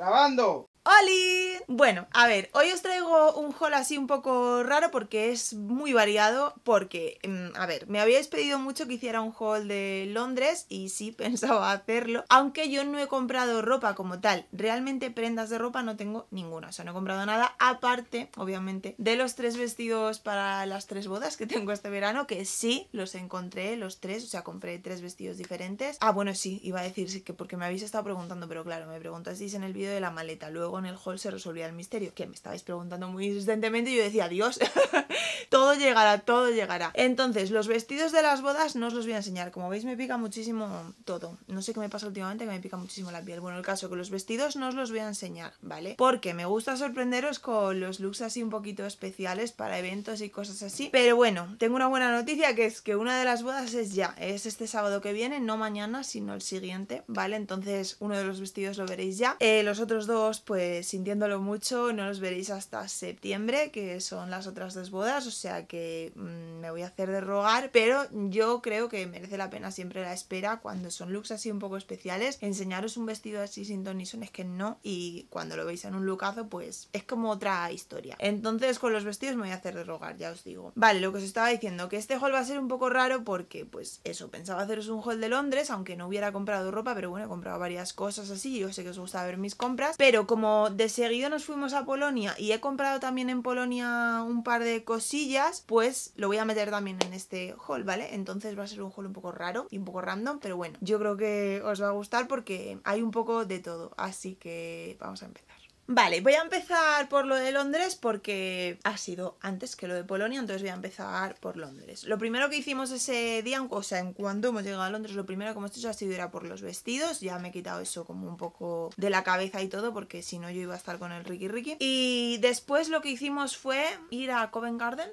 Grabando. ¡Holi! Bueno, a ver, hoy os traigo un haul así un poco raro porque es muy variado porque, mm, a ver, me habíais pedido mucho que hiciera un haul de Londres y sí pensaba hacerlo, aunque yo no he comprado ropa como tal, realmente prendas de ropa no tengo ninguna, o sea, no he comprado nada aparte, obviamente, de los tres vestidos para las tres bodas que tengo este verano, que sí, los encontré, los tres, o sea, compré tres vestidos diferentes. Ah, bueno, sí, iba a decir que porque me habéis estado preguntando, pero claro, me preguntasis en el vídeo de la maleta, luego el hall se resolvía el misterio, que me estabais preguntando muy insistentemente y yo decía, Dios, todo llegará, todo llegará. Entonces, los vestidos de las bodas no os los voy a enseñar, como veis me pica muchísimo todo. No sé qué me pasa últimamente, que me pica muchísimo la piel. Bueno, el caso que los vestidos no os los voy a enseñar, ¿vale? Porque me gusta sorprenderos con los looks así un poquito especiales para eventos y cosas así. Pero bueno, tengo una buena noticia que es que una de las bodas es ya, es este sábado que viene, no mañana, sino el siguiente, ¿vale? Entonces, uno de los vestidos lo veréis ya. Eh, los otros dos, pues pues, sintiéndolo mucho, no los veréis hasta septiembre, que son las otras dos bodas, o sea que mm, me voy a hacer de rogar, pero yo creo que merece la pena siempre la espera cuando son looks así un poco especiales, enseñaros un vestido así sin son es que no, y cuando lo veis en un lucazo, pues es como otra historia. Entonces con los vestidos me voy a hacer de rogar, ya os digo. Vale, lo que os estaba diciendo, que este haul va a ser un poco raro porque, pues eso, pensaba haceros un haul de Londres, aunque no hubiera comprado ropa, pero bueno, he comprado varias cosas así, yo sé que os gusta ver mis compras, pero como de seguido nos fuimos a Polonia y he comprado también en Polonia un par de cosillas, pues lo voy a meter también en este haul, ¿vale? Entonces va a ser un haul un poco raro y un poco random, pero bueno, yo creo que os va a gustar porque hay un poco de todo, así que vamos a empezar. Vale, voy a empezar por lo de Londres porque ha sido antes que lo de Polonia, entonces voy a empezar por Londres. Lo primero que hicimos ese día, o sea, en cuanto hemos llegado a Londres, lo primero que hemos hecho ha sido ir a por los vestidos. Ya me he quitado eso como un poco de la cabeza y todo porque si no yo iba a estar con el Ricky Ricky. Y después lo que hicimos fue ir a Covent Garden,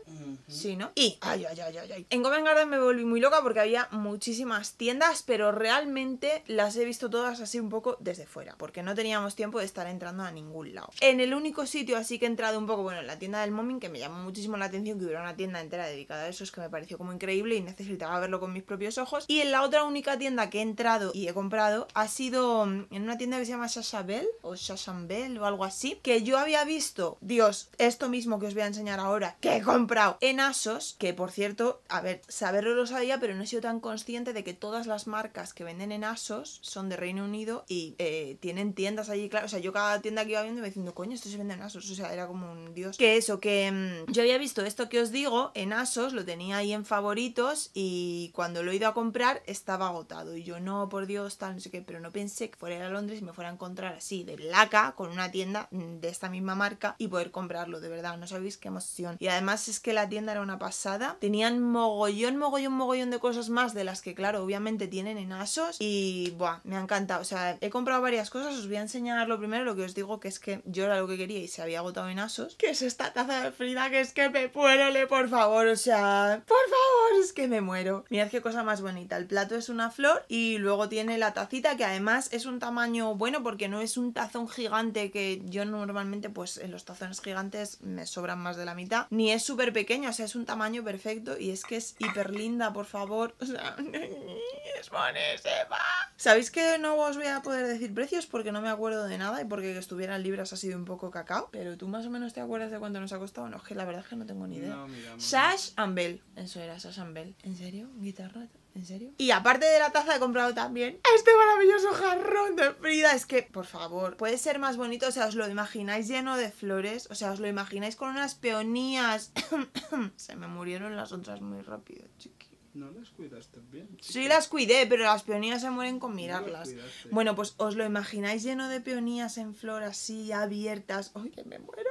sí, ¿no? Y, ay, ay, ay, ay, ay. En Covent Garden me volví muy loca porque había muchísimas tiendas, pero realmente las he visto todas así un poco desde fuera porque no teníamos tiempo de estar entrando a ninguna lado. En el único sitio así que he entrado un poco, bueno, en la tienda del Momin, que me llamó muchísimo la atención que hubiera una tienda entera dedicada a eso, es que me pareció como increíble y necesitaba verlo con mis propios ojos. Y en la otra única tienda que he entrado y he comprado ha sido mm, en una tienda que se llama Shashabel o Shashambel o algo así, que yo había visto, Dios, esto mismo que os voy a enseñar ahora, que he comprado en Asos, que por cierto, a ver, saberlo lo sabía, pero no he sido tan consciente de que todas las marcas que venden en Asos son de Reino Unido y eh, tienen tiendas allí, claro, o sea, yo cada tienda que iba viendo diciendo, coño, esto se vende en Asos. O sea, era como un dios. Que eso, que mm, yo había visto esto que os digo en Asos, lo tenía ahí en favoritos y cuando lo he ido a comprar estaba agotado. Y yo, no, por Dios, tal, no sé qué, pero no pensé que fuera a, ir a Londres y me fuera a encontrar así, de placa, con una tienda mm, de esta misma marca y poder comprarlo, de verdad, no sabéis qué emoción. Y además es que la tienda era una pasada. Tenían mogollón, mogollón, mogollón de cosas más de las que, claro, obviamente tienen en Asos. Y, buah, me ha encantado. O sea, he comprado varias cosas, os voy a enseñar lo primero, lo que os digo que es que que yo era lo que quería y se había agotado en Asos. ¿Qué es esta taza de Frida? Que es que me muero, por favor, o sea, por favor, es que me muero. Mirad qué cosa más bonita. El plato es una flor y luego tiene la tacita que además es un tamaño bueno porque no es un tazón gigante que yo normalmente pues en los tazones gigantes me sobran más de la mitad. Ni es súper pequeño, o sea, es un tamaño perfecto y es que es hiper linda, por favor. O sea, es Sabéis que no os voy a poder decir precios porque no me acuerdo de nada y porque estuviera libras ha sido un poco cacao, pero tú más o menos te acuerdas de cuánto nos ha costado. No, es que la verdad es que no tengo ni idea. Sash and Bell. Eso era, Sash and Bell. ¿En serio? ¿Guitarra? ¿En serio? Y aparte de la taza he comprado también este maravilloso jarrón de Frida. Es que, por favor, puede ser más bonito. O sea, os lo imagináis lleno de flores. O sea, os lo imagináis con unas peonías. Se me murieron las otras muy rápido, chiqui. No las cuidaste bien. Sí las cuidé, pero las peonías se mueren con mirarlas. bueno, pues os lo imagináis lleno de peonías en flor así, abiertas. ¡Ay, que me muero!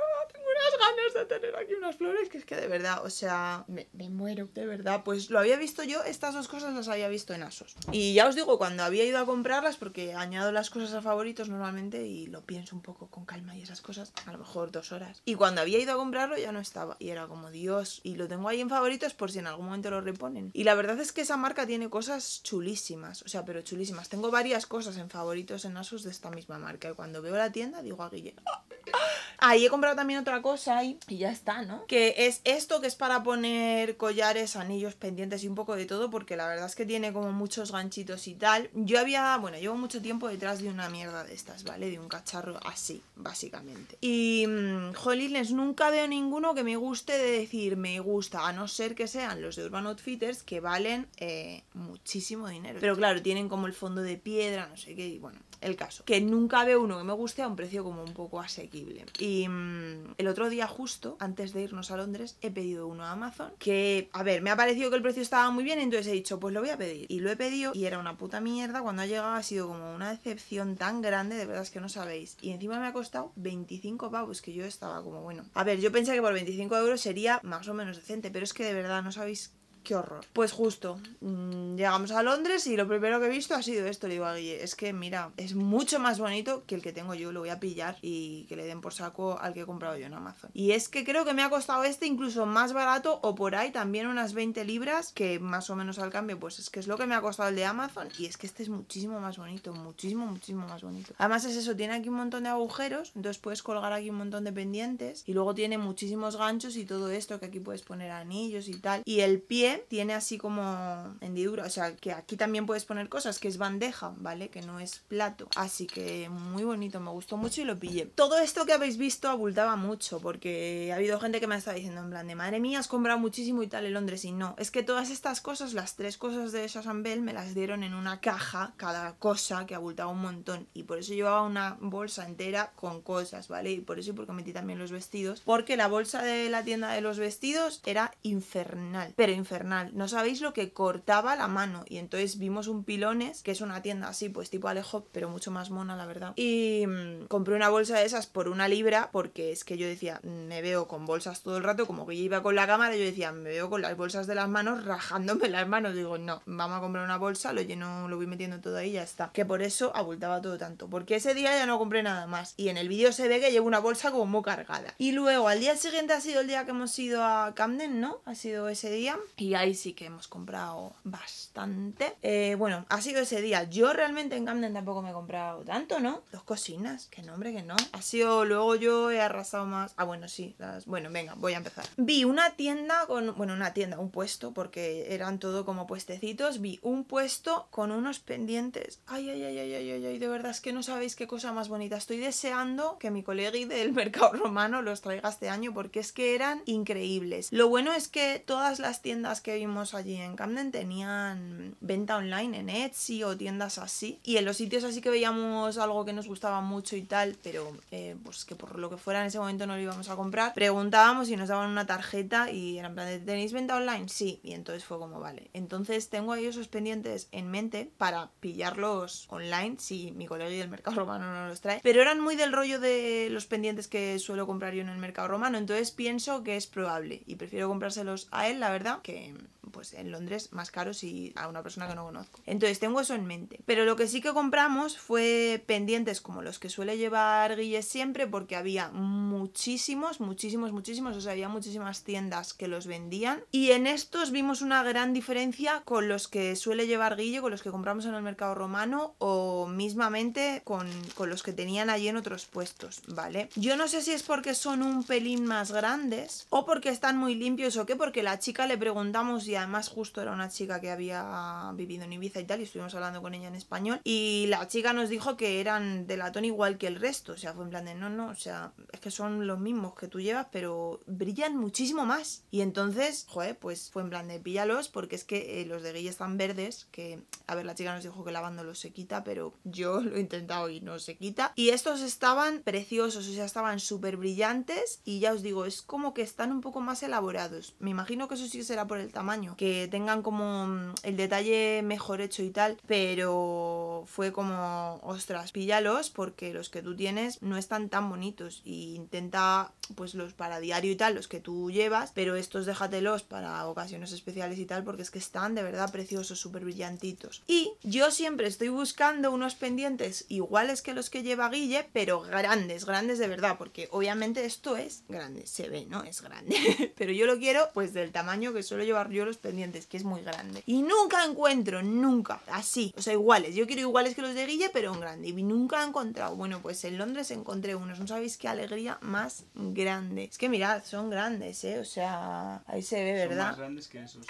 ganas de tener aquí unas flores que es que de verdad, o sea, me, muero, de verdad. Pues lo había visto yo, estas dos cosas las había visto en Asos. Y ya os digo, cuando había ido a comprarlas, porque añado las cosas a favoritos normalmente y lo pienso un poco con calma y esas cosas, a lo mejor dos horas. Y cuando había ido a comprarlo ya no estaba. Y era como, Dios, y lo tengo ahí en favoritos por si en algún momento lo reponen. Y la verdad es que esa marca tiene cosas chulísimas, o sea, pero chulísimas. Tengo varias cosas en favoritos en Asos de esta misma marca. Y cuando veo la tienda digo a Guille, ah, ah". ahí he comprado también otra cosa hay y, ya está, ¿no? Que es esto que es para poner collares, anillos, pendientes y un poco de todo, porque la verdad es que tiene como muchos ganchitos y tal. Yo había, bueno, llevo mucho tiempo detrás de una mierda de estas, ¿vale? De un cacharro así, básicamente. Y, mm, jolines, nunca veo ninguno que me guste de decir me gusta, a no ser que sean los de Urban Outfitters, que valen eh, muchísimo dinero. Pero claro, tienen como el fondo de piedra, no sé qué, y bueno, el caso, que nunca veo uno que me guste a un precio como un poco asequible. Y mm, el otro día justo, antes de irnos a Londres, he pedido uno a Amazon, que, a ver, me ha parecido que el precio estaba muy bien, entonces he dicho, pues lo voy a pedir. Y lo he pedido y era una puta mierda, cuando ha llegado ha sido como una decepción tan grande, de verdad es que no sabéis. Y encima me ha costado 25 pavos, que yo estaba como, bueno, a ver, yo pensé que por 25 euros sería más o menos decente, pero es que de verdad no sabéis Qué horror. Pues justo, mm, llegamos a Londres y lo primero que he visto ha sido esto. Le digo a Guille, es que mira, es mucho más bonito que el que tengo yo. Lo voy a pillar y que le den por saco al que he comprado yo en Amazon. Y es que creo que me ha costado este incluso más barato o por ahí también unas 20 libras, que más o menos al cambio, pues es que es lo que me ha costado el de Amazon. Y es que este es muchísimo más bonito, muchísimo, muchísimo más bonito. Además es eso, tiene aquí un montón de agujeros, entonces puedes colgar aquí un montón de pendientes y luego tiene muchísimos ganchos y todo esto que aquí puedes poner anillos y tal. Y el pie tiene así como hendidura, o sea que aquí también puedes poner cosas, que es bandeja, ¿vale? Que no es plato, así que muy bonito, me gustó mucho y lo pillé. Todo esto que habéis visto abultaba mucho, porque ha habido gente que me ha estado diciendo en plan de, madre mía, has comprado muchísimo y tal en Londres, y no, es que todas estas cosas, las tres cosas de Shazam Bell, me las dieron en una caja, cada cosa que abultaba un montón, y por eso llevaba una bolsa entera con cosas, ¿vale? Y por eso y porque metí también los vestidos, porque la bolsa de la tienda de los vestidos era infernal, pero infernal no sabéis lo que cortaba la mano. Y entonces vimos un Pilones, que es una tienda así, pues tipo Alejo, pero mucho más mona, la verdad. Y mm, compré una bolsa de esas por una libra, porque es que yo decía, mm, me veo con bolsas todo el rato, como que yo iba con la cámara, yo decía, me veo con las bolsas de las manos rajándome las manos. Digo, no, vamos a comprar una bolsa, lo lleno, lo voy metiendo todo ahí y ya está. Que por eso abultaba todo tanto, porque ese día ya no compré nada más. Y en el vídeo se ve que llevo una bolsa como muy cargada. Y luego, al día siguiente ha sido el día que hemos ido a Camden, ¿no? Ha sido ese día. Y ahí sí que hemos comprado bastante. Eh, bueno, ha sido ese día. Yo realmente en Camden tampoco me he comprado tanto, ¿no? Dos cocinas. Qué nombre que no. Ha sido luego yo he arrasado más. Ah, bueno, sí. Bueno, venga, voy a empezar. Vi una tienda con... Bueno, una tienda, un puesto, porque eran todo como puestecitos. Vi un puesto con unos pendientes. Ay, ay, ay, ay, ay, ay, ay. De verdad es que no sabéis qué cosa más bonita. Estoy deseando que mi colega y del mercado romano los traiga este año porque es que eran increíbles. Lo bueno es que todas las tiendas que vimos allí en Camden tenían venta online en Etsy o tiendas así. Y en los sitios así que veíamos algo que nos gustaba mucho y tal, pero eh, pues que por lo que fuera en ese momento no lo íbamos a comprar, preguntábamos y nos daban una tarjeta y eran plan ¿tenéis venta online? Sí. Y entonces fue como, vale. Entonces tengo ahí esos pendientes en mente para pillarlos online si mi colega del mercado romano no los trae. Pero eran muy del rollo de los pendientes que suelo comprar yo en el mercado romano. Entonces pienso que es probable y prefiero comprárselos a él, la verdad, que game pues en Londres más caros y a una persona que no conozco. Entonces tengo eso en mente. Pero lo que sí que compramos fue pendientes como los que suele llevar Guille siempre porque había muchísimos, muchísimos, muchísimos, o sea, había muchísimas tiendas que los vendían y en estos vimos una gran diferencia con los que suele llevar Guille, con los que compramos en el mercado romano o mismamente con, con los que tenían allí en otros puestos, ¿vale? Yo no sé si es porque son un pelín más grandes o porque están muy limpios o qué, porque la chica le preguntamos ya además justo era una chica que había vivido en Ibiza y tal, y estuvimos hablando con ella en español, y la chica nos dijo que eran de latón igual que el resto, o sea, fue en plan de no, no, o sea, es que son los mismos que tú llevas, pero brillan muchísimo más. Y entonces, joder, pues fue en plan de píllalos, porque es que eh, los de Guille están verdes, que, a ver, la chica nos dijo que lavándolos se quita, pero yo lo he intentado y no se quita. Y estos estaban preciosos, o sea, estaban súper brillantes, y ya os digo, es como que están un poco más elaborados. Me imagino que eso sí será por el tamaño, que tengan como mm, el detalle mejor hecho y tal, pero fue como, ostras, píllalos porque los que tú tienes no están tan bonitos y intenta pues los para diario y tal, los que tú llevas, pero estos déjatelos para ocasiones especiales y tal porque es que están de verdad preciosos, súper brillantitos. Y yo siempre estoy buscando unos pendientes iguales que los que lleva Guille, pero grandes, grandes de verdad, porque obviamente esto es grande, se ve, ¿no? Es grande, pero yo lo quiero pues del tamaño que suelo llevar yo los pendientes, que es muy grande. Y nunca encuentro, nunca, así, o sea, iguales. Yo quiero iguales que los de Guille, pero en grande. Y nunca he encontrado. Bueno, pues en Londres encontré unos. No sabéis qué alegría más grande. Es que mirad, son grandes, ¿eh? O sea, ahí se ve, ¿verdad? Son más grandes que esos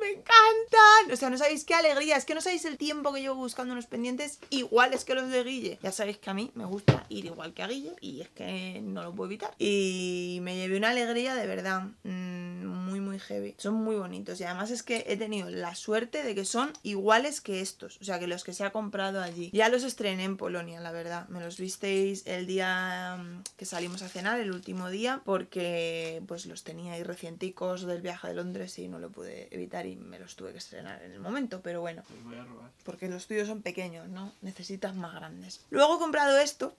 me encantan. O sea, no sabéis qué alegría. Es que no sabéis el tiempo que llevo buscando unos pendientes iguales que los de Guille. Ya sabéis que a mí me gusta ir igual que a Guille y es que no lo puedo evitar. Y me llevé una alegría de verdad. Mm, muy, muy heavy. Son muy bonitos y además es que he tenido la suerte de que son iguales que estos, o sea, que los que se ha comprado allí. Ya los estrené en Polonia, la verdad. Me los visteis el día mm, que salimos a cenar, el último día, porque pues los tenía ahí recienticos del viaje de Londres y no lo pude evitar y me los tuve que estrenar en el momento, pero bueno. Los voy a robar. Porque los tuyos son pequeños, ¿no? Necesitas más grandes. Luego he comprado esto,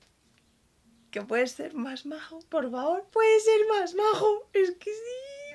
que puede ser más majo, por favor, puede ser más majo. Es que sí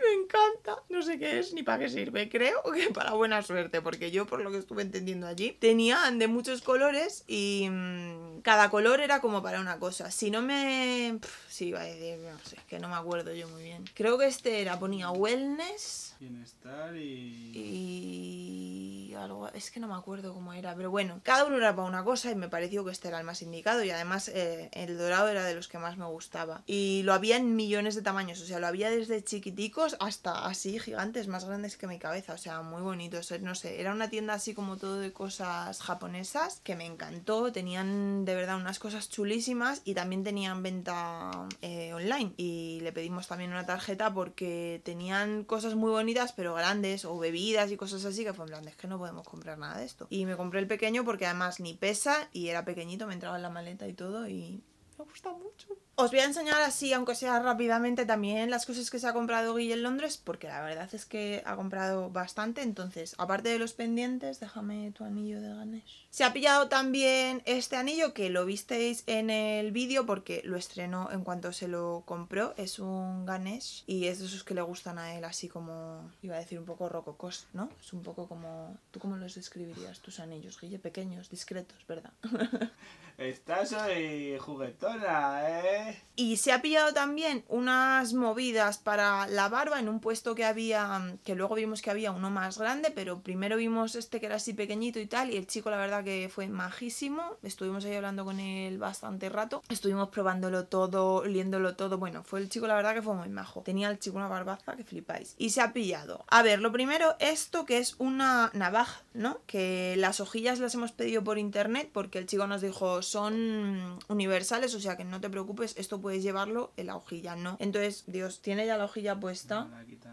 me encanta. No sé qué es ni para qué sirve. Creo que para buena suerte, porque yo, por lo que estuve entendiendo allí, tenían de muchos colores y mm, cada color era como para una cosa. Si no me. si iba a decir, no sé, que no me acuerdo yo muy bien. Creo que este era, ponía wellness Bienestar y... Y algo... Es que no me acuerdo cómo era, pero bueno, cada uno era para una cosa y me pareció que este era el más indicado y además eh, el dorado era de los que más me gustaba. Y lo había en millones de tamaños, o sea, lo había desde chiquiticos hasta así gigantes, más grandes que mi cabeza, o sea, muy bonitos, no sé, era una tienda así como todo de cosas japonesas que me encantó, tenían de verdad unas cosas chulísimas y también tenían venta eh, online y le pedimos también una tarjeta porque tenían cosas muy bonitas pero grandes, o bebidas y cosas así, que fue en plan, es que no podemos comprar nada de esto. Y me compré el pequeño porque además ni pesa y era pequeñito, me entraba en la maleta y todo, y me gusta mucho. Os voy a enseñar así, aunque sea rápidamente, también las cosas que se ha comprado Guille en Londres, porque la verdad es que ha comprado bastante. Entonces, aparte de los pendientes, déjame tu anillo de Ganesh. Se ha pillado también este anillo, que lo visteis en el vídeo, porque lo estrenó en cuanto se lo compró. Es un Ganesh y es de esos que le gustan a él, así como, iba a decir, un poco rococos, ¿no? Es un poco como... ¿Tú cómo los describirías tus anillos, Guille? Pequeños, discretos, ¿verdad? Estás hoy juguetona, ¿eh? Y se ha pillado también unas movidas para la barba en un puesto que había, que luego vimos que había uno más grande, pero primero vimos este que era así pequeñito y tal, y el chico la verdad que fue majísimo, estuvimos ahí hablando con él bastante rato, estuvimos probándolo todo, liéndolo todo, bueno, fue el chico la verdad que fue muy majo, tenía el chico una barbaza que flipáis, y se ha pillado. A ver, lo primero, esto que es una navaja, ¿no? Que las hojillas las hemos pedido por internet porque el chico nos dijo son universales, o sea que no te preocupes, esto puedes llevarlo en la hojilla, ¿no? Entonces, Dios, ¿tiene ya la hojilla puesta?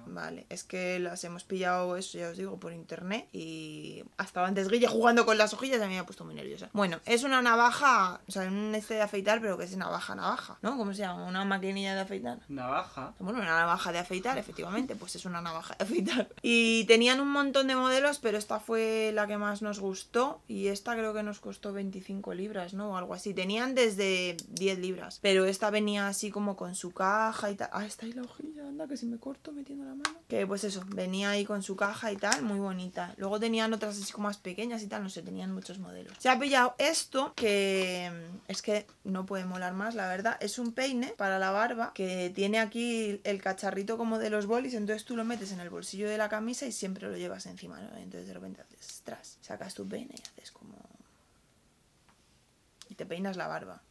vale, es que las hemos pillado, eso ya os digo, por internet y hasta antes Guille jugando con las hojillas ya me ha puesto muy nerviosa. Bueno, es una navaja, o sea, un este de afeitar, pero que es navaja, navaja, ¿no? ¿Cómo se llama? ¿Una maquinilla de afeitar? Navaja. Bueno, una navaja de afeitar, efectivamente, pues es una navaja de afeitar. Y tenían un montón de modelos, pero esta fue la que más nos gustó y esta creo que nos costó 25 libras, ¿no? O algo así. Tenían desde 10 libras, pero es esta venía así como con su caja y tal. Ah, está ahí la hojilla, anda, que si me corto metiendo la mano. Que pues eso, venía ahí con su caja y tal, muy bonita. Luego tenían otras así como más pequeñas y tal, no sé, tenían muchos modelos. Se ha pillado esto, que mm, es que no puede molar más, la verdad. Es un peine para la barba que tiene aquí el cacharrito como de los bolis, entonces tú lo metes en el bolsillo de la camisa y siempre lo llevas encima, ¿no? Entonces de repente haces, tras, sacas tu peine y haces como... Y te peinas la barba.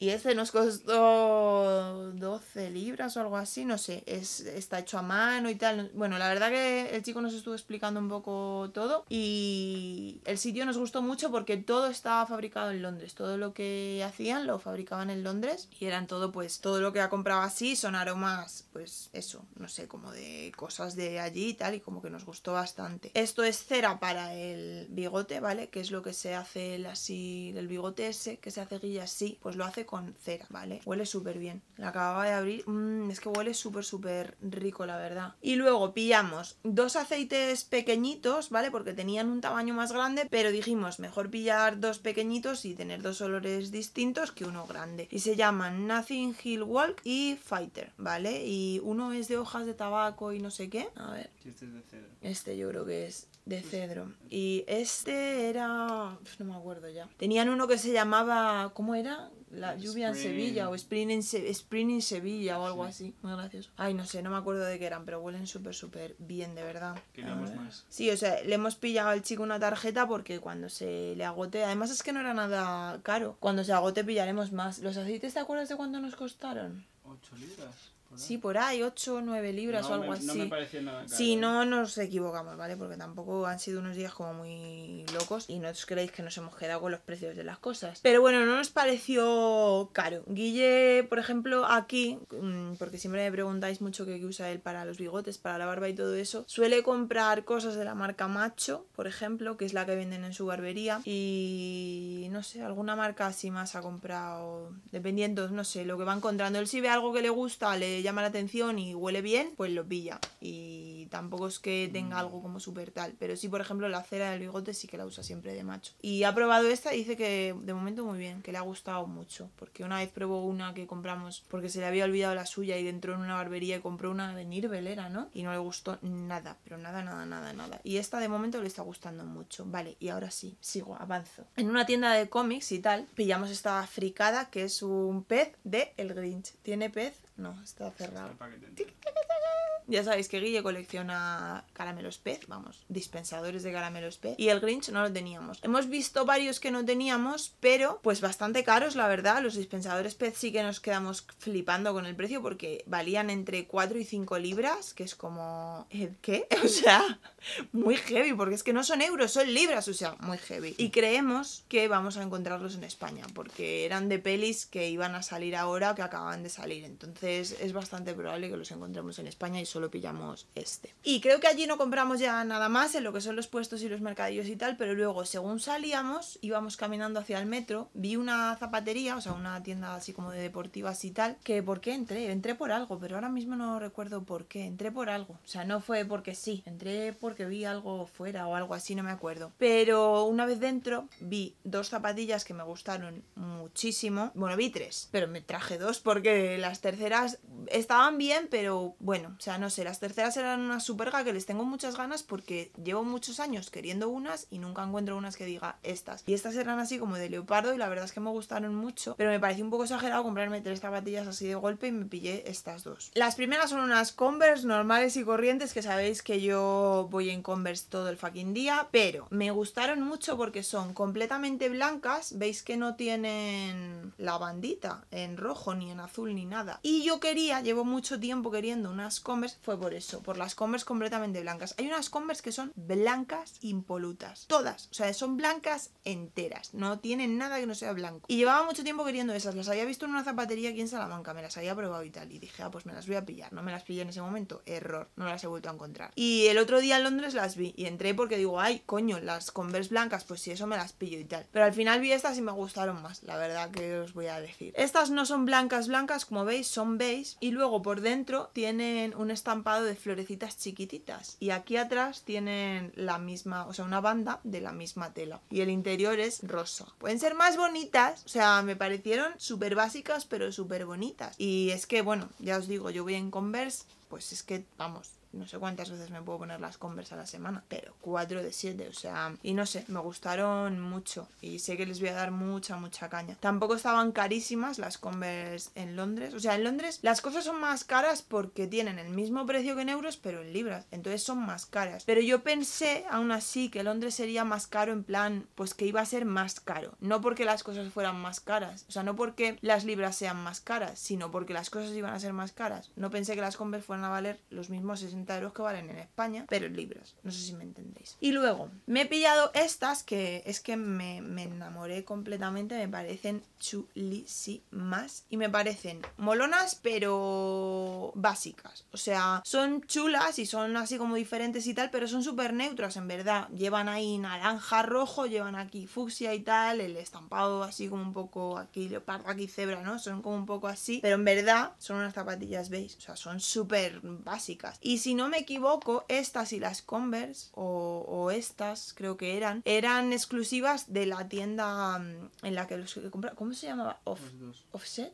Y este nos costó 12 libras o algo así, no sé, es, está hecho a mano y tal. Bueno, la verdad que el chico nos estuvo explicando un poco todo y el sitio nos gustó mucho porque todo estaba fabricado en Londres, todo lo que hacían lo fabricaban en Londres y eran todo pues, todo lo que ha comprado así son aromas, pues eso, no sé, como de cosas de allí y tal y como que nos gustó bastante. Esto es cera para el bigote, ¿vale? Que es lo que se hace así, el bigote ese, que se hace guilla así, pues lo hace con con cera, ¿vale? Huele súper bien. La acababa de abrir. Mm, es que huele súper, súper rico, la verdad. Y luego pillamos dos aceites pequeñitos, ¿vale? Porque tenían un tamaño más grande, pero dijimos, mejor pillar dos pequeñitos y tener dos olores distintos que uno grande. Y se llaman Nothing Hill Walk y Fighter, ¿vale? Y uno es de hojas de tabaco y no sé qué. A ver. Este es de cedro. Este yo creo que es de cedro. Y este era... no me acuerdo ya. Tenían uno que se llamaba... ¿Cómo era? la lluvia en Sevilla o Spring en, Sevilla o algo así. Muy gracioso. Ay, no sé, no me acuerdo de qué eran, pero huelen súper, súper bien, de verdad. Ah. más. Sí, o sea, le hemos pillado al chico una tarjeta porque cuando se le agote, además es que no era nada caro. Cuando se agote pillaremos más. ¿Los aceites te acuerdas de cuánto nos costaron? Ocho libras. Sí, por ahí, 8 o 9 libras o algo así. No me pareció nada caro. ¿eh? no nos equivocamos, ¿vale? Porque tampoco han sido unos días como muy locos y no os creéis que nos hemos quedado con los precios de las cosas. Pero bueno, no nos pareció caro. Guille, por ejemplo, aquí, mm, porque siempre me preguntáis mucho qué usa él para los bigotes, para la barba y todo eso, suele comprar cosas de la marca Macho, por ejemplo, que es la que venden en su barbería. Y no sé, alguna marca así más ha comprado, dependiendo, no sé, lo que va encontrando. Él si ve algo que le gusta, le llama la atención y huele bien, pues lo pilla. Y tampoco es que tenga mm. algo como súper tal. Pero sí, por ejemplo, la cera del bigote sí que la usa siempre de macho. Y ha probado esta y dice que de momento muy bien, que le ha gustado mucho. Porque una vez probó una que compramos porque se le había olvidado la suya y entró en una barbería y compró una de velera ¿no? Y no le gustó nada, pero nada, nada, nada, nada. Y esta de momento le está gustando mucho. Vale, y ahora sí, sigo, avanzo. En una tienda de cómics y tal, pillamos esta fricada que es un pez de El Grinch. Tiene pez no, está cerrado. Ya sabéis que Guille colecciona caramelos pez, vamos, dispensadores de caramelos pez. Y el Grinch no lo teníamos. Hemos visto varios que no teníamos, pero pues bastante caros, la verdad. Los dispensadores pez sí que nos quedamos flipando con el precio porque valían entre 4 y 5 libras, que es como... Eh, ¿Qué? O sea, muy heavy, porque es que no son euros, son libras, o sea, muy heavy. Y creemos que vamos a encontrarlos en España, porque eran de pelis que iban a salir ahora, que acaban de salir. Entonces es bastante probable que los encontremos en España y solo pillamos este. Y creo que allí no compramos ya nada más en lo que son los puestos y los mercadillos y tal, pero luego según salíamos, íbamos caminando hacia el metro, vi una zapatería, o sea, una tienda así como de deportivas y tal, que por qué entré, entré por algo, pero ahora mismo no recuerdo por qué, entré por algo, o sea, no fue porque sí, entré porque vi algo fuera o algo así, no me acuerdo. Pero una vez dentro vi dos zapatillas que me gustaron muchísimo, bueno, vi tres, pero me traje dos porque las terceras estaban bien, pero bueno, o sea, no no sé, las terceras eran unas superga que les tengo muchas ganas porque llevo muchos años queriendo unas y nunca encuentro unas que diga estas. Y estas eran así como de leopardo y la verdad es que me gustaron mucho, pero me pareció un poco exagerado comprarme tres zapatillas así de golpe y me pillé estas dos. Las primeras son unas Converse normales y corrientes que sabéis que yo voy en Converse todo el fucking día, pero me gustaron mucho porque son completamente blancas, veis que no tienen la bandita en rojo ni en azul ni nada. Y yo quería, llevo mucho tiempo queriendo unas Converse fue por eso, por las Converse completamente blancas. Hay unas Converse que son blancas impolutas, todas, o sea, son blancas enteras, no tienen nada que no sea blanco. Y llevaba mucho tiempo queriendo esas, las había visto en una zapatería aquí en Salamanca, me las había probado y tal, y dije, ah, pues me las voy a pillar, no me las pillé en ese momento, error, no las he vuelto a encontrar. Y el otro día en Londres las vi y entré porque digo, ay, coño, las Converse blancas, pues si eso me las pillo y tal. Pero al final vi estas y me gustaron más, la verdad que os voy a decir. Estas no son blancas blancas, como veis, son beige y luego por dentro tienen un estampado de florecitas chiquititas y aquí atrás tienen la misma, o sea, una banda de la misma tela y el interior es rosa. Pueden ser más bonitas, o sea, me parecieron súper básicas pero súper bonitas y es que, bueno, ya os digo, yo voy en Converse, pues es que, vamos, no sé cuántas veces me puedo poner las Converse a la semana, pero 4 de 7, o sea, y no sé, me gustaron mucho y sé que les voy a dar mucha, mucha caña. Tampoco estaban carísimas las Converse en Londres, o sea, en Londres las cosas son más caras porque tienen el mismo precio que en euros, pero en libras, entonces son más caras. Pero yo pensé, aún así, que Londres sería más caro en plan, pues que iba a ser más caro, no porque las cosas fueran más caras, o sea, no porque las libras sean más caras, sino porque las cosas iban a ser más caras. No pensé que las Converse fueran a valer los mismos 60 de euros que valen en España, pero en libras. No sé si me entendéis. Y luego, me he pillado estas que es que me, me enamoré completamente. Me parecen chulísimas y me parecen molonas, pero básicas. O sea, son chulas y son así como diferentes y tal, pero son súper neutras en verdad. Llevan ahí naranja, rojo, llevan aquí fucsia y tal, el estampado así como un poco aquí leopardo, aquí cebra, ¿no? Son como un poco así, pero en verdad son unas zapatillas veis, o sea, son súper básicas. Y si no me equivoco, estas y las Converse, o, estas creo que eran, eran exclusivas de la tienda mm, en la que los compraba. ¿Cómo se llamaba? offset,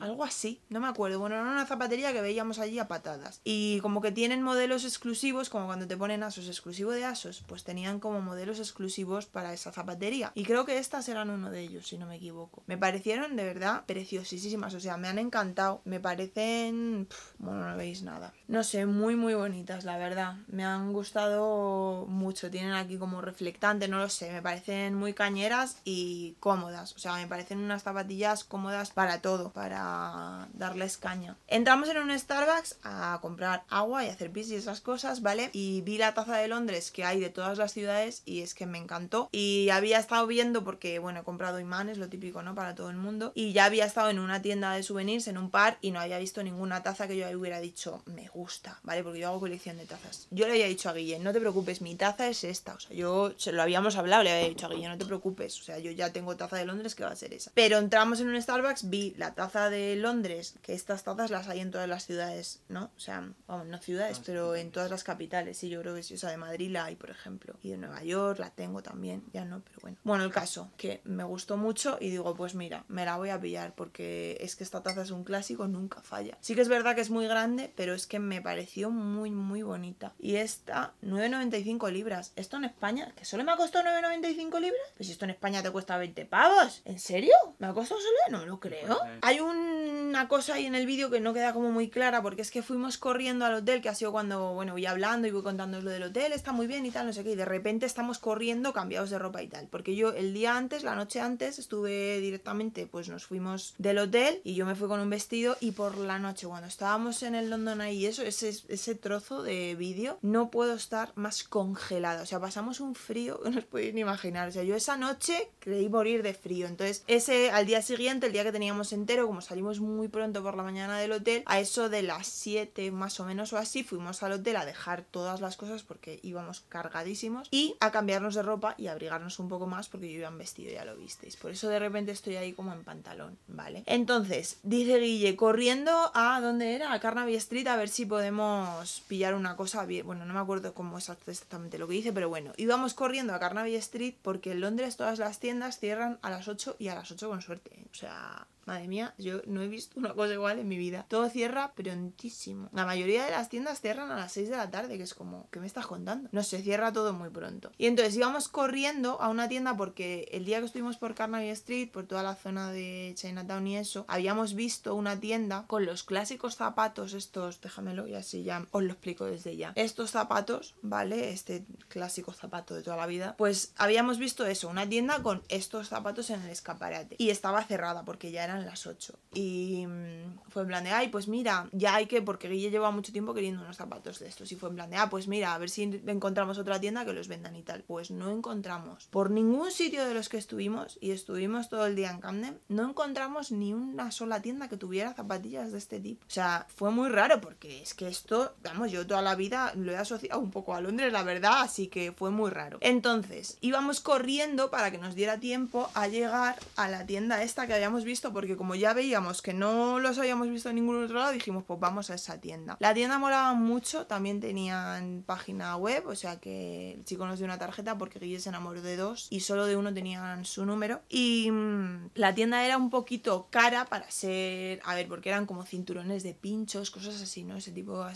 algo así, no me acuerdo. Bueno, era una zapatería que veíamos allí a patadas. Y como que tienen modelos exclusivos, como cuando te ponen Asos exclusivo de Asos, pues tenían como modelos exclusivos para esa zapatería. Y creo que estas eran uno de ellos, si no me equivoco. Me parecieron de verdad preciosísimas, o sea, me han encantado. Me parecen... bueno, no veis nada. No sé, muy muy bonitas, la verdad. Me han gustado mucho. Tienen aquí como reflectante, no lo sé. Me parecen muy cañeras y cómodas. O sea, me parecen unas zapatillas cómodas para todo para darles caña. Entramos en un Starbucks a comprar agua y hacer pis y esas cosas, ¿vale? Y vi la taza de Londres que hay de todas las ciudades y es que me encantó. Y había estado viendo porque, bueno, he comprado imanes, lo típico, ¿no? Para todo el mundo. Y ya había estado en una tienda de souvenirs, en un par, y no había visto ninguna taza que yo hubiera dicho, me gusta, ¿vale? Porque yo hago colección de tazas. Yo le había dicho a Guille: no te preocupes, mi taza es esta. O sea, yo se lo habíamos hablado, le había dicho a Guille: no te preocupes. O sea, yo ya tengo taza de Londres que va a ser esa. Pero entramos en un Starbucks, vi la taza taza de Londres, que estas tazas las hay en todas las ciudades, ¿no? O sea, no ciudades, ah, pero en todas las capitales. Sí, yo creo que sí, o sea, de Madrid la hay, por ejemplo. Y de Nueva York la tengo también, ya no, pero bueno. Bueno, el caso, que me gustó mucho y digo, pues mira, me la voy a pillar porque es que esta taza es un clásico, nunca falla. Sí que es verdad que es muy grande, pero es que me pareció muy, muy bonita. Y esta, 9,95 libras. Esto en España, que solo me ha costado 9,95 libras. Pues esto en España te cuesta 20 pavos. ¿En serio? ¿Me ha costado solo? No lo creo. Pues, eh, ah, hay una cosa ahí en el vídeo que no queda como muy clara, porque es que fuimos corriendo al hotel, que ha sido cuando, bueno, voy hablando y voy contándoos lo del hotel, está muy bien y tal, no sé qué, y de repente estamos corriendo cambiados de ropa y tal, porque yo el día antes, la noche antes, estuve directamente, pues nos fuimos del hotel y yo me fui con un vestido y por la noche, cuando estábamos en el London ahí, y eso, ese, ese trozo de vídeo, no puedo estar más congelado, o sea, pasamos un frío que no os podéis ni imaginar, o sea, yo esa noche creí morir de frío, entonces ese, al día siguiente, el día que teníamos entero, como salimos muy pronto por la mañana del hotel, a eso de las 7 más o menos o así, fuimos al hotel a dejar todas las cosas porque íbamos cargadísimos y a cambiarnos de ropa y abrigarnos un poco más porque yo iba en vestido, ya lo visteis. Por eso de repente estoy ahí como en pantalón, ¿vale? Entonces, dice Guille, corriendo a, ¿dónde era? A Carnaby Street a ver si podemos pillar una cosa bien. Bueno, no me acuerdo cómo exactamente lo que dice, pero bueno, íbamos corriendo a Carnaby Street porque en Londres todas las tiendas cierran a las 8 y a las 8 con suerte. ¿eh? O sea, Madre mía, yo no he visto una cosa igual en mi vida. Todo cierra prontísimo. La mayoría de las tiendas cierran a las 6 de la tarde, que es como, ¿qué me estás contando? No se cierra todo muy pronto. Y entonces íbamos corriendo a una tienda porque el día que estuvimos por Carnaby Street, por toda la zona de Chinatown y eso, habíamos visto una tienda con los clásicos zapatos, estos, déjamelo y así ya os lo explico desde ya. Estos zapatos, ¿vale? Este clásico zapato de toda la vida. Pues habíamos visto eso, una tienda con estos zapatos en el escaparate. Y estaba cerrada porque ya eran las 8. Y mm, fue en plan de, ay, pues mira, ya hay que, porque Guille lleva mucho tiempo queriendo unos zapatos de estos. Y fue en plan de, ah, pues mira, a ver si encontramos otra tienda que los vendan y tal. Pues no encontramos. Por ningún sitio de los que estuvimos, y estuvimos todo el día en Camden, no encontramos ni una sola tienda que tuviera zapatillas de este tipo. O sea, fue muy raro porque es que esto, vamos, yo toda la vida lo he asociado un poco a Londres, la verdad, así que fue muy raro. Entonces, íbamos corriendo para que nos diera tiempo a llegar a la tienda esta que habíamos visto porque porque como ya veíamos que no los habíamos visto en ningún otro lado, dijimos, pues vamos a esa tienda. La tienda molaba mucho, también tenían página web, o sea que el chico nos dio una tarjeta porque Guille se enamoró de dos y solo de uno tenían su número. Y mm, la tienda era un poquito cara para ser, a ver, porque eran como cinturones de pinchos, cosas así, ¿no? Ese tipo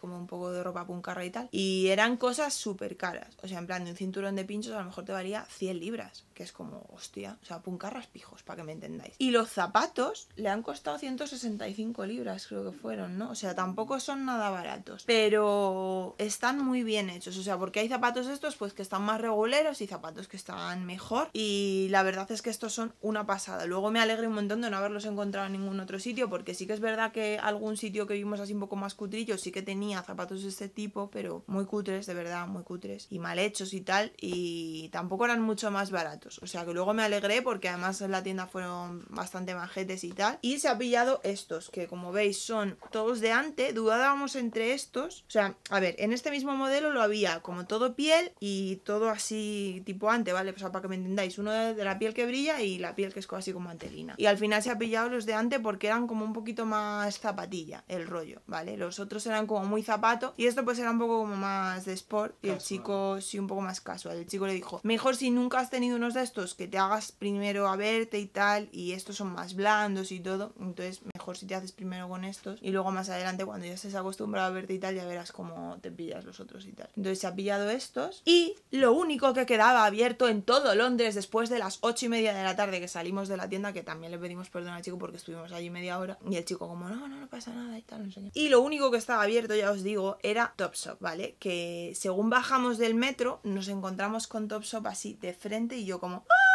como un poco de ropa puncarra y tal. Y eran cosas súper caras, o sea, en plan de un cinturón de pinchos a lo mejor te valía 100 libras, que es como, hostia, o sea, puncarras pijos, para que me entendáis. Y los zapatos zapatos le han costado 165 libras, creo que fueron, ¿no? O sea, tampoco son nada baratos, pero están muy bien hechos, o sea, porque hay zapatos estos pues que están más reguleros y zapatos que están mejor y la verdad es que estos son una pasada. Luego me alegré un montón de no haberlos encontrado en ningún otro sitio, porque sí que es verdad que algún sitio que vimos así un poco más cutrillo sí que tenía zapatos de este tipo, pero muy cutres, de verdad, muy cutres y mal hechos y tal, y tampoco eran mucho más baratos, o sea, que luego me alegré porque además en la tienda fueron bastante majetes y tal. Y se ha pillado estos, que como veis son todos de ante. Dudábamos entre estos. O sea, a ver, en este mismo modelo lo había como todo piel y todo así tipo ante, ¿vale? O sea, para que me entendáis, uno de la piel que brilla y la piel que es como así como antelina. Y al final se ha pillado los de ante porque eran como un poquito más zapatilla el rollo, ¿vale? Los otros eran como muy zapato y esto pues era un poco como más de sport y el chico sí un poco más casual. El chico le dijo, mejor si nunca has tenido unos de estos que te hagas primero a verte y tal y estos son más blandos y todo. Entonces, mejor si te haces primero con estos y luego más adelante, cuando ya estés acostumbrado a verte y tal, ya verás cómo te pillas los otros y tal. Entonces, se ha pillado estos y lo único que quedaba abierto en todo Londres después de las ocho y media de la tarde que salimos de la tienda, que también le pedimos perdón al chico porque estuvimos allí media hora y el chico, como no, no, no pasa nada y tal, Y lo único que estaba abierto, ya os digo, era Topshop, ¿vale? Que según bajamos del metro, nos encontramos con Topshop así de frente y yo, como. ¡Ah!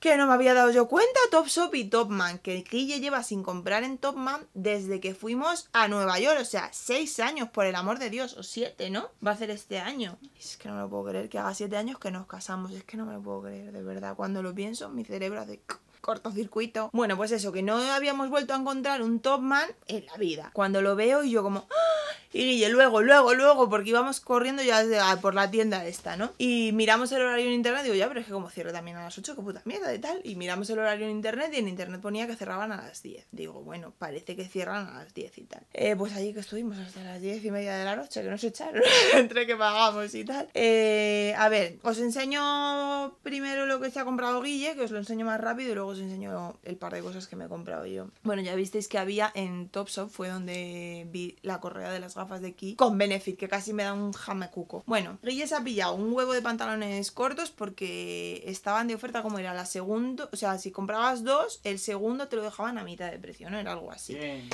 que no me había dado yo cuenta, Topshop y Topman, que el lleva sin comprar en Topman desde que fuimos a Nueva York, o sea, seis años, por el amor de Dios, o siete, ¿no? Va a ser este año. Es que no me lo puedo creer, que haga siete años que nos casamos, es que no me lo puedo creer, de verdad, cuando lo pienso, mi cerebro hace cortocircuito. Bueno, pues eso, que no habíamos vuelto a encontrar un Topman en la vida. Cuando lo veo y yo como... ¡ah! Y Guille, luego, luego, luego, porque íbamos corriendo ya ah, por la tienda esta, ¿no? Y miramos el horario en internet, digo, ya, pero es que como cierro también a las 8, qué puta mierda y tal. Y miramos el horario en internet y en internet ponía que cerraban a las 10. Digo, bueno, parece que cierran a las 10 y tal. Eh, pues allí que estuvimos hasta las 10 y media de la noche, que nos echaron entre que pagamos y tal. Eh, a ver, os enseño primero lo que se ha comprado Guille, que os lo enseño más rápido y luego os enseño el par de cosas que me he comprado yo. Bueno, ya visteis que había en Topshop, fue donde vi la correa de las gafas de aquí con Benefit, que casi me da un jamecuco. Bueno, Guille se ha pillado un huevo de pantalones cortos porque estaban de oferta como era la segunda, o sea, si comprabas dos, el segundo te lo dejaban a mitad de precio, ¿no? Era algo así. Bien.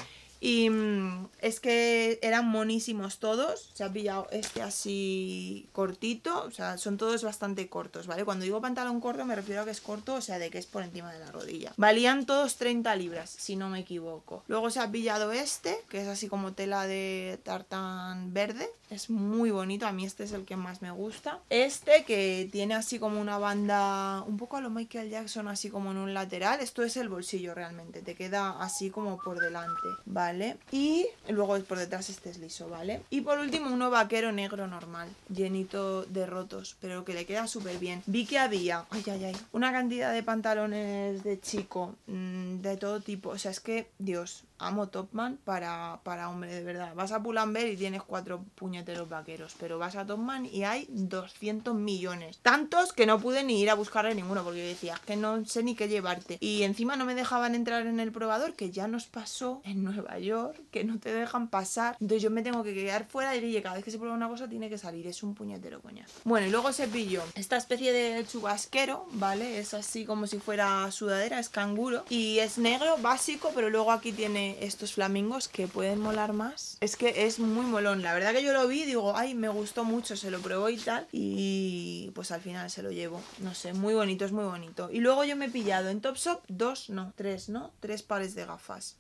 Y mm, es que eran monísimos todos. Se ha pillado este así cortito. O sea, son todos bastante cortos, ¿vale? Cuando digo pantalón corto me refiero a que es corto, o sea, de que es por encima de la rodilla. Valían todos 30 libras, si no me equivoco. Luego se ha pillado este, que es así como tela de tartán verde. Es muy bonito. A mí este es el que más me gusta. Este que tiene así como una banda un poco a lo Michael Jackson, así como en un lateral. Esto es el bolsillo realmente. Te queda así como por delante, ¿vale? Y luego por detrás este es liso, ¿vale? Y por último uno vaquero negro normal, llenito de rotos, pero que le queda súper bien. Vi que había, ay, ay, ay, una cantidad de pantalones de chico, mm, de todo tipo, o sea, es que, Dios, amo Topman para, para hombre, de verdad. Vas a Pull&Bear y tienes cuatro puñeteros vaqueros, pero vas a Topman y hay 200 millones. Tantos que no pude ni ir a buscarle ninguno, porque yo decía, que no sé ni qué llevarte. Y encima no me dejaban entrar en el probador, que ya nos pasó en Nueva York, que no te dejan pasar. Entonces yo me tengo que quedar fuera y dije, cada vez que se prueba una cosa tiene que salir, es un puñetero coñazo. Bueno, y luego se pilló esta especie de chubasquero, ¿vale? Es así como si fuera sudadera, es canguro. Y es negro, básico, pero luego aquí tiene estos flamingos que pueden molar más. Es que es muy molón. La verdad que yo lo vi, digo, ay, me gustó mucho, se lo probó y tal. Y pues al final se lo llevo. No sé, muy bonito, es muy bonito. Y luego yo me he pillado en Topshop dos, no, tres, ¿no? Tres pares de gafas.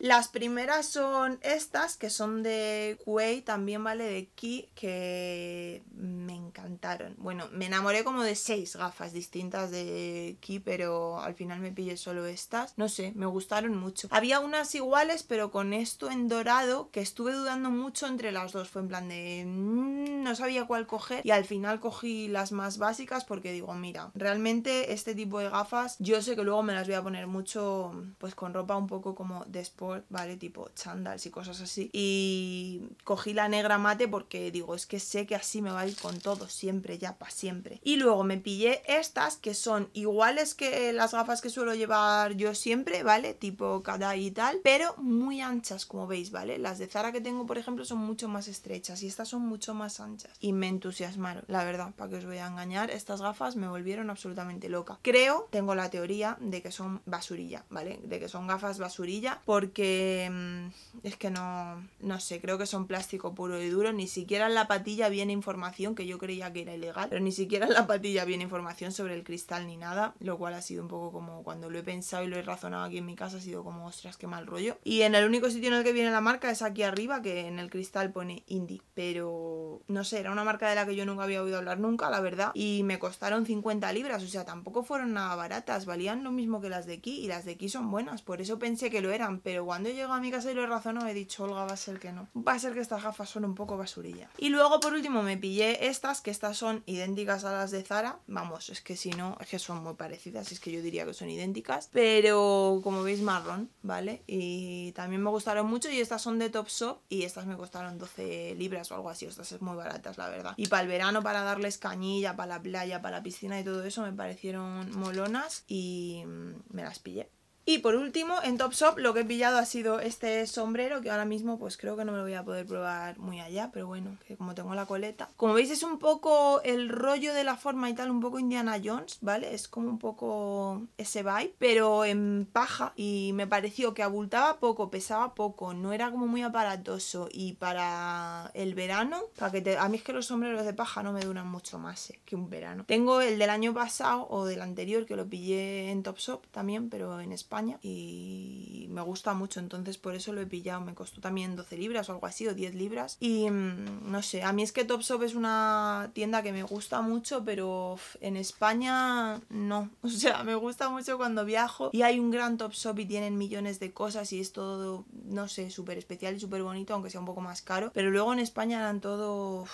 Las primeras son estas, que son de Kuei, también vale de Ki, que me encantaron. Bueno, me enamoré como de seis gafas distintas de Ki, pero al final me pillé solo estas. No sé, me gustaron mucho. Había unas iguales, pero con esto en dorado, que estuve dudando mucho entre las dos. Fue en plan de... Mm, no sabía cuál coger. Y al final cogí las más básicas porque digo, mira, realmente este tipo de gafas, yo sé que luego me las voy a poner mucho, pues con ropa un poco como después ¿vale? Tipo chandals y cosas así. Y cogí la negra mate porque digo, es que sé que así me va a ir con todo, siempre, ya, para siempre. Y luego me pillé estas que son iguales que las gafas que suelo llevar yo siempre, ¿vale? Tipo cada y tal, pero muy anchas, como veis, ¿vale? Las de Zara que tengo, por ejemplo, son mucho más estrechas y estas son mucho más anchas. Y me entusiasmaron, la verdad, para que os voy a engañar, estas gafas me volvieron absolutamente loca. Creo, tengo la teoría de que son basurilla, ¿vale? De que son gafas basurilla porque Mm, es que no, no sé, creo que son plástico puro y duro, ni siquiera en la patilla viene información, que yo creía que era ilegal, pero ni siquiera en la patilla viene información sobre el cristal ni nada, lo cual ha sido un poco como cuando lo he pensado y lo he razonado aquí en mi casa, ha sido como, ostras, qué mal rollo. Y en el único sitio en el que viene la marca es aquí arriba, que en el cristal pone indie, pero no sé, era una marca de la que yo nunca había oído hablar nunca, la verdad, y me costaron 50 libras, o sea, tampoco fueron nada baratas, valían lo mismo que las de aquí, y las de aquí son buenas, por eso pensé que lo eran, pero cuando he a mi casa y lo he razonado, he dicho, Olga, va a ser que no. Va a ser que estas gafas son un poco basurilla. Y luego, por último, me pillé estas, que estas son idénticas a las de Zara. Vamos, es que si no, es que son muy parecidas, es que yo diría que son idénticas. Pero, como veis, marrón, ¿vale? Y también me gustaron mucho y estas son de Topshop y estas me costaron 12 libras o algo así. Estas es muy baratas, la verdad. Y para el verano, para darles cañilla, para la playa, para la piscina y todo eso, me parecieron molonas y mm, me las pillé. Y por último, en Topshop lo que he pillado ha sido este sombrero, que ahora mismo pues creo que no me lo voy a poder probar muy allá, pero bueno, que como tengo la coleta. Como veis es un poco el rollo de la forma y tal, un poco Indiana Jones, ¿vale? Es como un poco ese vibe, pero en paja y me pareció que abultaba poco, pesaba poco, no era como muy aparatoso y para el verano, para que a mí es que los sombreros de paja no me duran mucho más eh, que un verano. Tengo el del año pasado o del anterior que lo pillé en Topshop también, pero en España España y me gusta mucho, entonces por eso lo he pillado. Me costó también 12 libras o algo así, o 10 libras. Y mm, no sé, a mí es que Topshop es una tienda que me gusta mucho, pero en España no. O sea, me gusta mucho cuando viajo y hay un gran Topshop y tienen millones de cosas y es todo, no sé, súper especial y súper bonito, aunque sea un poco más caro. Pero luego en España eran todo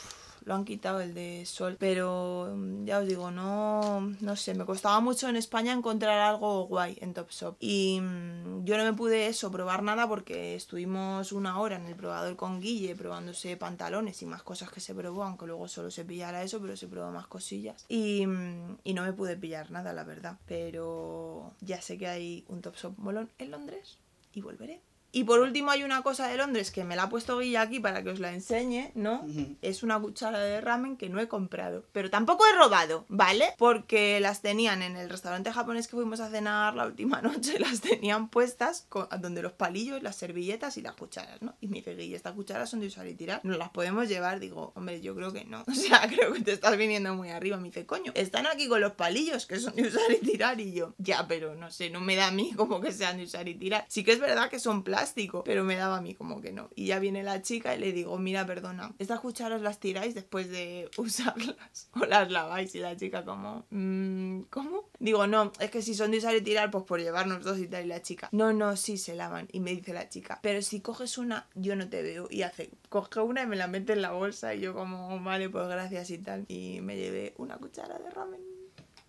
lo han quitado el de sol. Pero mm, ya os digo, no, no sé, me costaba mucho en España encontrar algo guay en Topshop. Y mm, yo no me pude eso, probar nada porque estuvimos una hora en el probador con Guille probándose pantalones y más cosas que se probó, aunque luego solo se pillara eso, pero se probó más cosillas. Y, mm, y no me pude pillar nada, la verdad. Pero ya sé que hay un Topshop molón en Londres y volveré. Y por último hay una cosa de Londres que me la ha puesto Guilla aquí para que os la enseñe, ¿no? Es una cuchara de ramen que no he comprado. Pero tampoco he robado, ¿vale? Porque las tenían en el restaurante japonés que fuimos a cenar la última noche, las tenían puestas donde los palillos, las servilletas y las cucharas, ¿no? Y me dice, Guilla, estas cucharas son de usar y tirar, no las podemos llevar? Digo, hombre, yo creo que no. O sea, creo que te estás viniendo muy arriba. Me dice, coño, están aquí con los palillos que son de usar y tirar. Y yo, ya, pero no sé, no me da a mí como que sean de usar y tirar. Sí que es verdad que son plásticos pero me daba a mí como que no. Y ya viene la chica y le digo, mira, perdona, estas cucharas las tiráis después de usarlas o las laváis y la chica como, mm, ¿cómo? Digo, no, es que si son de usar y tirar, pues por llevarnos dos y tal y la chica. No, no, sí se lavan. Y me dice la chica, pero si coges una, yo no te veo. Y hace, coge una y me la mete en la bolsa y yo como, vale, pues gracias y tal. Y me llevé una cuchara de ramen.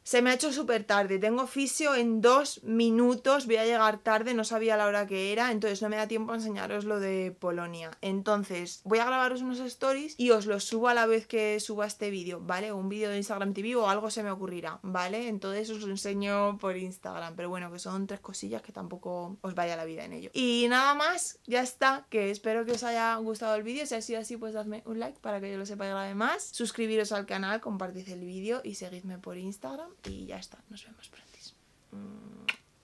Se me ha hecho súper tarde, tengo oficio en dos minutos, voy a llegar tarde, no sabía la hora que era, entonces no me da tiempo a enseñaros lo de Polonia. Entonces voy a grabaros unos stories y os los subo a la vez que suba este vídeo, ¿vale? Un vídeo de Instagram TV o algo se me ocurrirá, ¿vale? Entonces os lo enseño por Instagram, pero bueno, que son tres cosillas que tampoco os vaya la vida en ello. Y nada más, ya está, que espero que os haya gustado el vídeo, si ha sido así pues dadme un like para que yo lo sepa y grabe más, suscribiros al canal, compartid el vídeo y seguidme por Instagram y ya está. Nos vemos pronto